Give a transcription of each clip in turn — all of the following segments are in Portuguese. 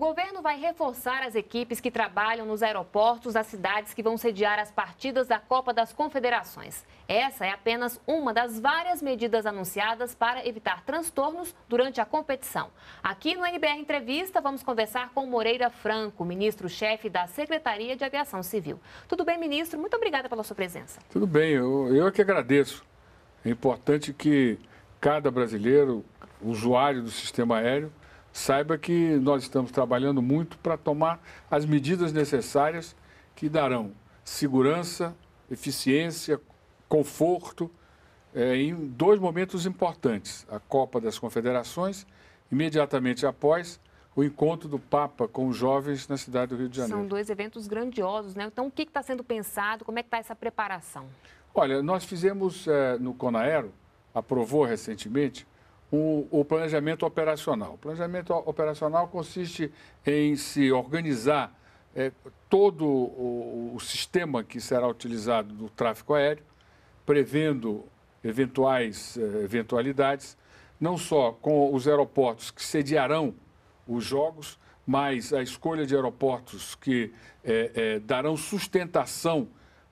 governo vai reforçar as equipes que trabalham nos aeroportos das cidades que vão sediar as partidas da Copa das Confederações. Essa é apenas uma das várias medidas anunciadas para evitar transtornos durante a competição. Aqui no NBR Entrevista, vamos conversar com Moreira Franco, ministro-chefe da Secretaria de Aviação Civil. Tudo bem, ministro? Muito obrigada pela sua presença. Tudo bem, eu, eu é que agradeço. É importante que cada brasileiro, usuário do sistema aéreo, saiba que nós estamos trabalhando muito para tomar as medidas necessárias que darão segurança, eficiência, conforto é, em dois momentos importantes: a Copa das Confederações, imediatamente após o encontro do Papa com os jovens na cidade do Rio de Janeiro. São dois eventos grandiosos, né? Então, o que está sendo pensado? Como é que está essa preparação? Olha, nós fizemos é, no Conaero, aprovou recentemente, o, o planejamento operacional. O planejamento operacional consiste em se organizar é, todo o, o, sistema que será utilizado no tráfego aéreo, prevendo eventuais é, eventualidades, não só com os aeroportos que sediarão os jogos, mas a escolha de aeroportos que é, é, darão sustentação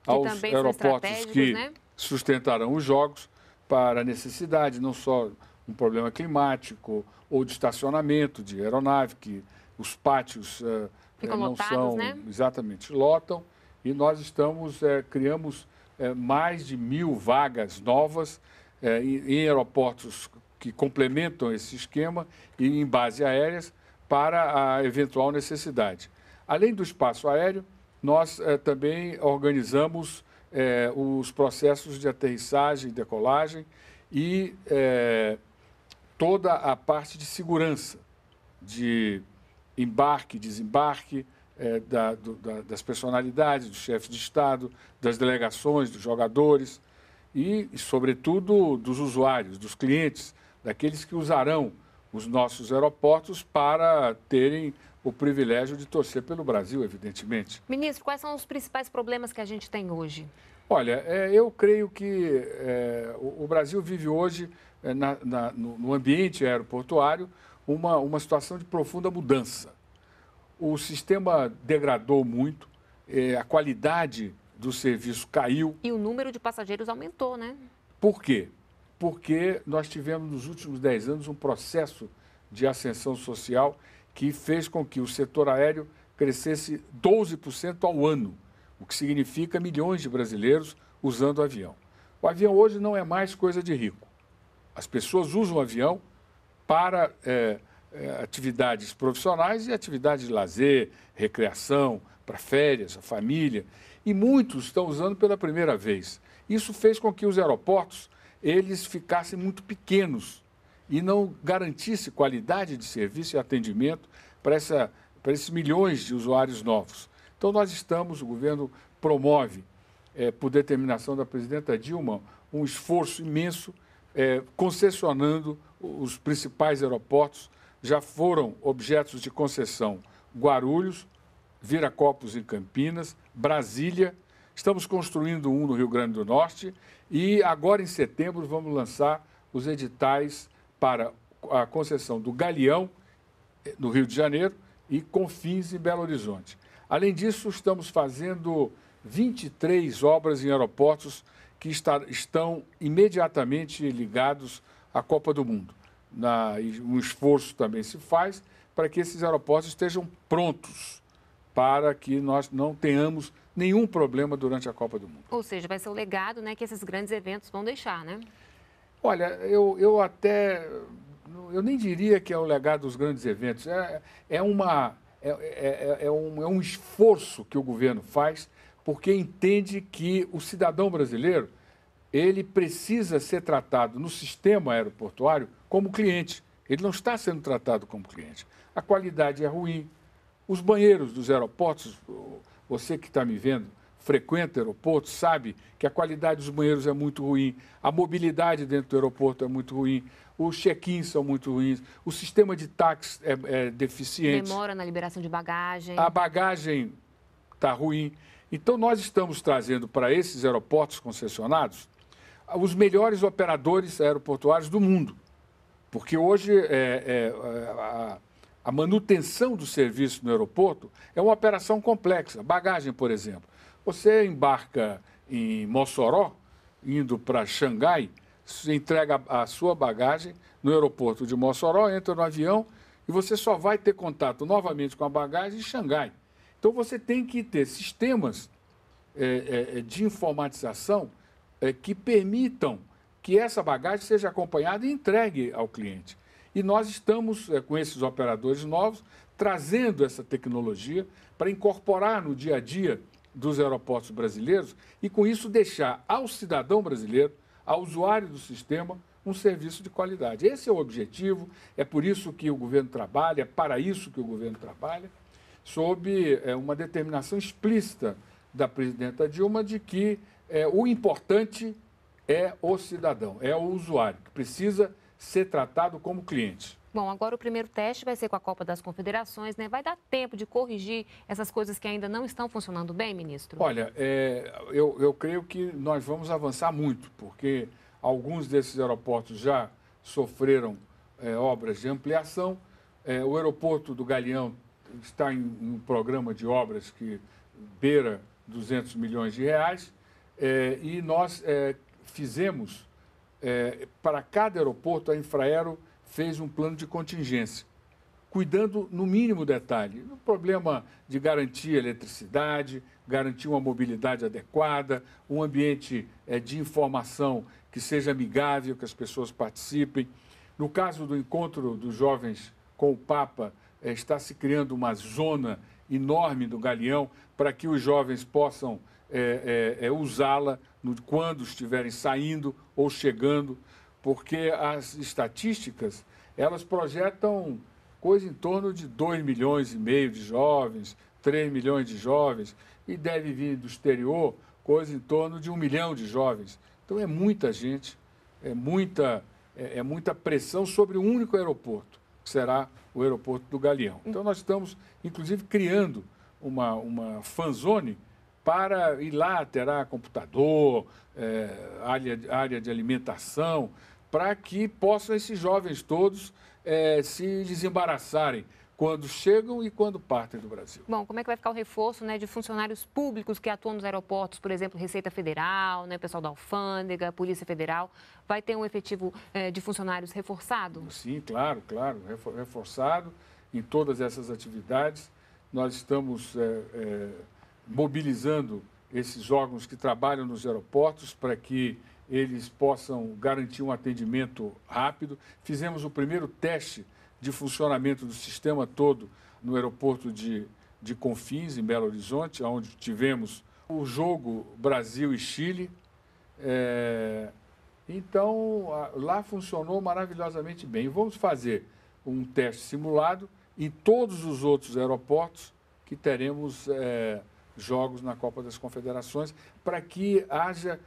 aos aeroportos que né? sustentarão os jogos para a necessidade não só um problema climático ou de estacionamento de aeronave, que os pátios uh, Ficam eh, não lotados, são né? exatamente lotam. E nós estamos uh, criamos uh, mais de mil vagas novas em, em aeroportos que complementam esse esquema e em bases aéreas para a eventual necessidade. Além do espaço aéreo, nós também organizamos os processos de aterrissagem e decolagem e toda a parte de segurança, de embarque, desembarque é, da, do, da, das personalidades, dos chefes de Estado, das delegações, dos jogadores e, sobretudo, dos usuários, dos clientes, daqueles que usarão os nossos aeroportos para terem o privilégio de torcer pelo Brasil, evidentemente. Ministro, quais são os principais problemas que a gente tem hoje? Olha, é, eu creio que é, o Brasil vive hoje é, na, na, no ambiente aeroportuário uma, uma situação de profunda mudança. O sistema degradou muito, é, a qualidade do serviço caiu. E o número de passageiros aumentou, né? Por quê? Porque nós tivemos nos últimos 10 anos um processo de ascensão social que fez com que o setor aéreo crescesse 12% ao ano, o que significa milhões de brasileiros usando o avião. O avião hoje não é mais coisa de rico. As pessoas usam o avião para é, é, atividades profissionais e atividades de lazer, recreação, para férias, a família. E muitos estão usando pela primeira vez. Isso fez com que os aeroportos eles ficassem muito pequenos e não garantisse qualidade de serviço e atendimento para, essa, para esses milhões de usuários novos. Então, nós estamos, o governo promove, é, por determinação da presidenta Dilma, um esforço imenso é, concessionando os principais aeroportos. Já foram objetos de concessão Guarulhos, Viracopos em Campinas, Brasília. Estamos construindo um no Rio Grande do Norte e agora em setembro vamos lançar os editais para a concessão do Galeão, eh, no Rio de Janeiro, e Confins em Belo Horizonte. Além disso, estamos fazendo 23 obras em aeroportos que está, estão imediatamente ligados à Copa do Mundo. Na, um esforço também se faz para que esses aeroportos estejam prontos para que nós não tenhamos nenhum problema durante a Copa do Mundo. Ou seja, vai ser o legado né, que esses grandes eventos vão deixar, né? Olha, eu, eu até. Eu nem diria que é o legado dos grandes eventos. É, é, uma, é, é, é um, é um esforço que o governo faz porque entende que o cidadão brasileiro ele precisa ser tratado no sistema aeroportuário como cliente. Ele não está sendo tratado como cliente. A qualidade é ruim. Os banheiros dos aeroportos, você que está me vendo, frequenta aeroportos, sabe que a qualidade dos banheiros é muito ruim, a mobilidade dentro do aeroporto é muito ruim, os check-ins são muito ruins, o sistema de táxi é, é deficiente. Demora na liberação de bagagem. A bagagem está ruim. Então, nós estamos trazendo para esses aeroportos concessionados ah, os melhores operadores aeroportuários do mundo. Porque hoje é, é, é, a, a, manutenção do serviço no aeroporto é uma operação complexa. Bagagem, por exemplo. Você embarca em Mossoró, indo para Xangai, entrega a sua bagagem no aeroporto de Mossoró, entra no avião e você só vai ter contato novamente com a bagagem em Xangai. Então você tem que ter sistemas é, é, é, de informatização é, que permitam que essa bagagem seja acompanhada e entregue ao cliente. E nós estamos, é, com esses operadores novos, trazendo essa tecnologia para incorporar no dia a dia dos aeroportos brasileiros e, com isso, deixar ao cidadão brasileiro, ao usuário do sistema, um serviço de qualidade. Esse é o objetivo, é por isso que o governo trabalha, é para isso que o governo trabalha sob é, uma determinação explícita da presidenta Dilma de que é, o importante é o cidadão, é o usuário, que precisa ser tratado como cliente. Bom, agora o primeiro teste vai ser com a Copa das Confederações, né? Vai dar tempo de corrigir essas coisas que ainda não estão funcionando bem, ministro? Olha, é, eu, eu creio que nós vamos avançar muito, porque alguns desses aeroportos já sofreram é, obras de ampliação. É, o aeroporto do Galeão está em um programa de obras que beira 200 milhões de reais, é, e nós é, fizemos, é, para cada aeroporto, a Infraero fez um plano de contingência, cuidando no mínimo detalhe. O problema de garantir eletricidade, garantir uma mobilidade adequada, um ambiente de informação que seja amigável, que as pessoas participem. No caso do encontro dos jovens com o Papa, é, está se criando uma zona enorme do Galeão para que os jovens possam é, é, é, usá-la quando estiverem saindo ou chegando, porque as estatísticas elas projetam coisa em torno de 2 milhões e meio de jovens, 3 milhões de jovens, e deve vir do exterior coisa em torno de um milhão de jovens. Então é muita gente, é muita, é, é muita pressão sobre um único aeroporto que será o aeroporto do Galeão. Então, nós estamos, inclusive, criando uma, uma fanzone para ir lá, terá computador, é, área, área de alimentação, para que possam esses jovens todos é, se desembaraçarem quando chegam e quando partem do Brasil. Bom, como é que vai ficar o reforço né, de funcionários públicos que atuam nos aeroportos, por exemplo, Receita Federal, né, pessoal da Alfândega, Polícia Federal? Vai ter um efetivo eh, de funcionários reforçado? Sim, claro, claro, reforçado em todas essas atividades. Nós estamos eh, eh, mobilizando esses órgãos que trabalham nos aeroportos para que eles possam garantir um atendimento rápido. Fizemos o primeiro teste de funcionamento do sistema todo no aeroporto de, de Confins, em Belo Horizonte, onde tivemos o jogo Brasil e Chile. É, então, lá funcionou maravilhosamente bem. Vamos fazer um teste simulado em todos os outros aeroportos que teremos é, jogos na Copa das Confederações, para que haja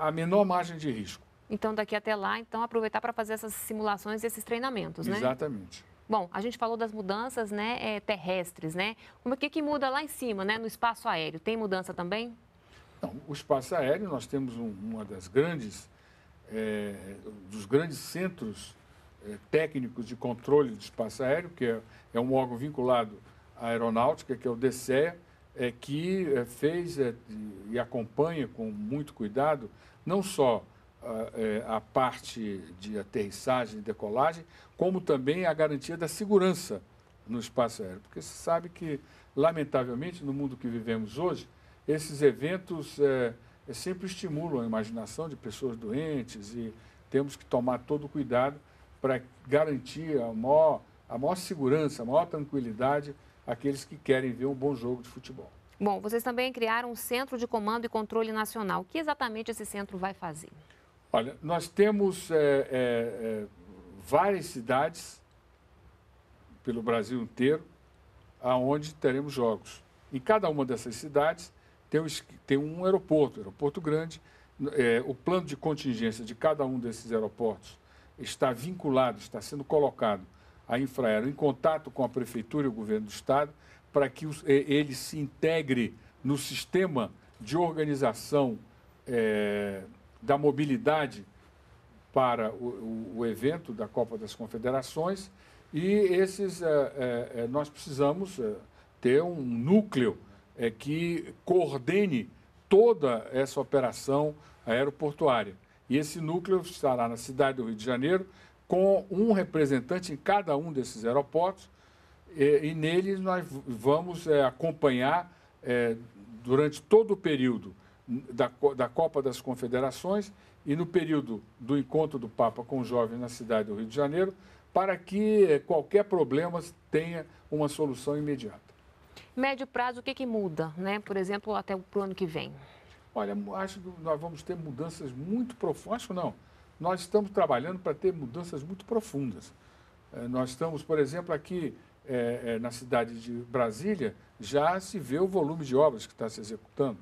a menor margem de risco. Então, daqui até lá, então aproveitar para fazer essas simulações e esses treinamentos, né? Exatamente. Bom, a gente falou das mudanças né, é, terrestres, né? Como é que, que muda lá em cima, né, no espaço aéreo? Tem mudança também? Não, o espaço aéreo, nós temos um, uma das grandes, é, dos grandes centros é, técnicos de controle do espaço aéreo, que é, é um órgão vinculado à aeronáutica, que é o DCEA, é, que é, fez é, e acompanha com muito cuidado não só é, a, parte de aterrissagem e decolagem, como também a garantia da segurança no espaço aéreo. Porque se sabe que, lamentavelmente, no mundo que vivemos hoje, esses eventos é, é, sempre estimulam a imaginação de pessoas doentes e temos que tomar todo o cuidado para garantir a maior, a maior segurança, a maior tranquilidade àqueles que querem ver um bom jogo de futebol. Bom, vocês também criaram um Centro de Comando e Controle Nacional. O que exatamente esse centro vai fazer? Olha, nós temos é, é, é, várias cidades pelo Brasil inteiro aonde teremos jogos. Em cada uma dessas cidades tem um, tem um aeroporto, aeroporto grande. É, o plano de contingência de cada um desses aeroportos está vinculado, está sendo colocado à Infraero em contato com a Prefeitura e o Governo do Estado para que os, ele se integre no sistema de organização é, da mobilidade para o, o evento da Copa das Confederações e esses é, é, é, nós precisamos ter um núcleo que coordene toda essa operação aeroportuária. E esse núcleo estará na cidade do Rio de Janeiro, com um representante em cada um desses aeroportos, e, e neles nós vamos é, acompanhar é, durante todo o período da, da Copa das Confederações e no período do encontro do Papa com os jovens na cidade do Rio de Janeiro, para que eh, qualquer problema tenha uma solução imediata. Médio prazo, o que, que muda, né? por exemplo, até o ano que vem? Olha, acho que nós vamos ter mudanças muito profundas. Acho não. Nós estamos trabalhando para ter mudanças muito profundas. Eh, nós estamos, por exemplo, aqui é, é, na cidade de Brasília, já se vê o volume de obras que está se executando.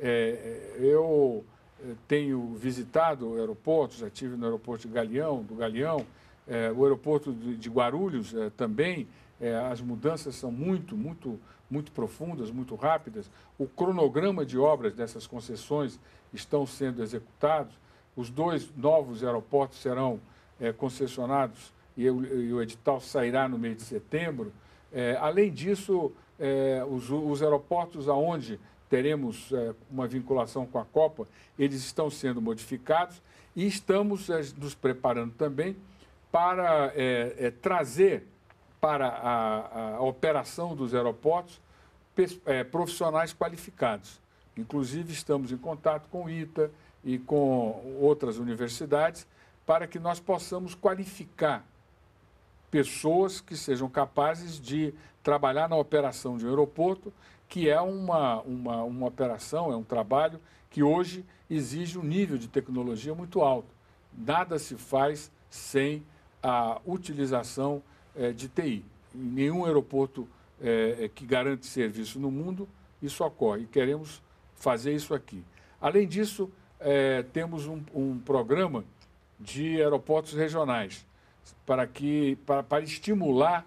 É, é, eu é, tenho visitado aeroportos, já estive no aeroporto de Galeão, do Galeão, é, o aeroporto de, Guarulhos é, também, é, as mudanças são muito, muito, muito profundas, muito rápidas. O cronograma de obras dessas concessões estão sendo executados. Os dois novos aeroportos serão concessionados e o, e o, edital sairá no mês de setembro. além disso, os, os aeroportos aonde teremos é, uma vinculação com a Copa, eles estão sendo modificados e estamos é, nos preparando também para é, é trazer para a, a, operação dos aeroportos é, profissionais qualificados. Inclusive, estamos em contato com o ITA e com outras universidades para que nós possamos qualificar pessoas que sejam capazes de trabalhar na operação de um aeroporto, que é uma, uma, uma operação, é um trabalho que hoje exige um nível de tecnologia muito alto. Nada se faz sem a utilização eh, de TI. Em nenhum aeroporto eh, eh, que garante serviço no mundo isso ocorre. E queremos fazer isso aqui. Além disso, temos um, um programa de aeroportos regionais para, que, para, para estimular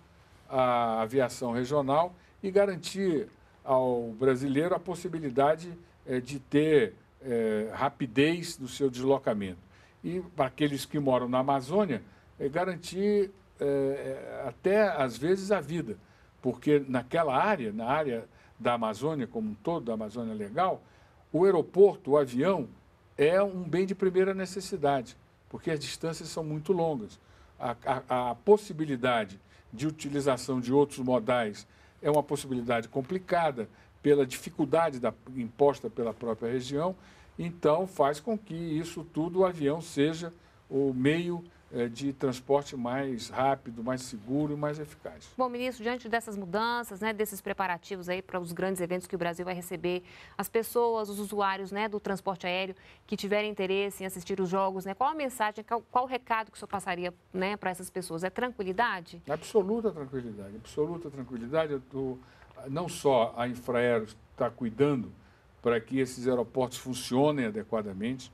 a aviação regional e garantir ao brasileiro a possibilidade é, de ter é, rapidez no seu deslocamento. E para aqueles que moram na Amazônia, é, garantir até às vezes a vida, porque naquela área, na área da Amazônia como um todo, da Amazônia Legal, o aeroporto, o avião, é um bem de primeira necessidade, porque as distâncias são muito longas a, a, possibilidade de utilização de outros modais é uma possibilidade complicada pela dificuldade da, imposta pela própria região, então faz com que isso tudo o avião seja o meio é, de transporte mais rápido, mais seguro e mais eficaz. Bom, ministro, diante dessas mudanças, né, desses preparativos aí para os grandes eventos que o Brasil vai receber, as pessoas, os usuários né, do transporte aéreo que tiverem interesse em assistir os jogos, né, qual a mensagem, qual, qual o recado que o senhor passaria né, para essas pessoas? É tranquilidade? É absoluta tranquilidade, absoluta tranquilidade. Tô, não só a Infraero está cuidando para que esses aeroportos funcionem adequadamente,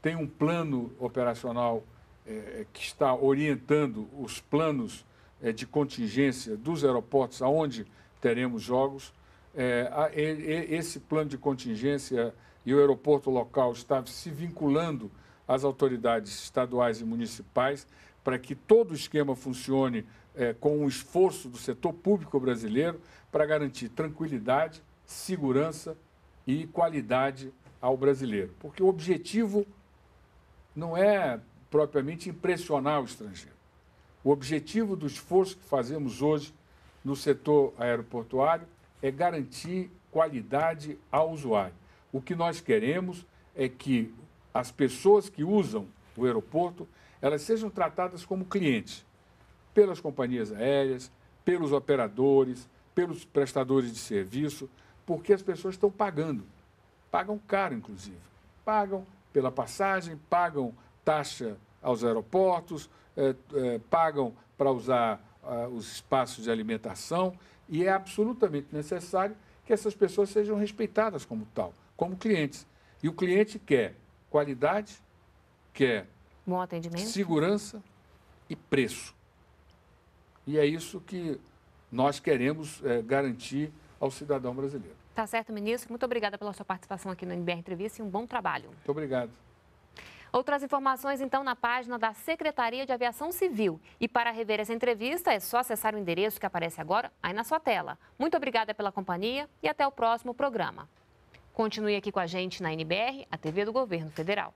tem um plano operacional é, é, que está orientando os planos é, de contingência dos aeroportos aonde teremos jogos. É, a, e, esse plano de contingência e o aeroporto local está se vinculando às autoridades estaduais e municipais para que todo o esquema funcione é, com o esforço do setor público brasileiro para garantir tranquilidade, segurança e qualidade ao brasileiro. Porque o objetivo não é propriamente impressionar o estrangeiro. O objetivo do esforço que fazemos hoje no setor aeroportuário é garantir qualidade ao usuário. O que nós queremos é que as pessoas que usam o aeroporto, elas sejam tratadas como clientes pelas companhias aéreas, pelos operadores, pelos prestadores de serviço, porque as pessoas estão pagando. Pagam caro, inclusive. Pagam pela passagem, pagam taxa aos aeroportos, é, é, pagam para usar ah, os espaços de alimentação, e é absolutamente necessário que essas pessoas sejam respeitadas como tal, como clientes. E o cliente quer qualidade, quer Bom atendimento. segurança e preço. E é isso que nós queremos é, garantir ao cidadão brasileiro. Tá certo, ministro. Muito obrigada pela sua participação aqui no NBR Entrevista e um bom trabalho. Muito obrigado. Outras informações, então, na página da Secretaria de Aviação Civil. E para rever essa entrevista, é só acessar o endereço que aparece agora aí na sua tela. Muito obrigada pela companhia e até o próximo programa. Continue aqui com a gente na NBR, a TV do Governo Federal.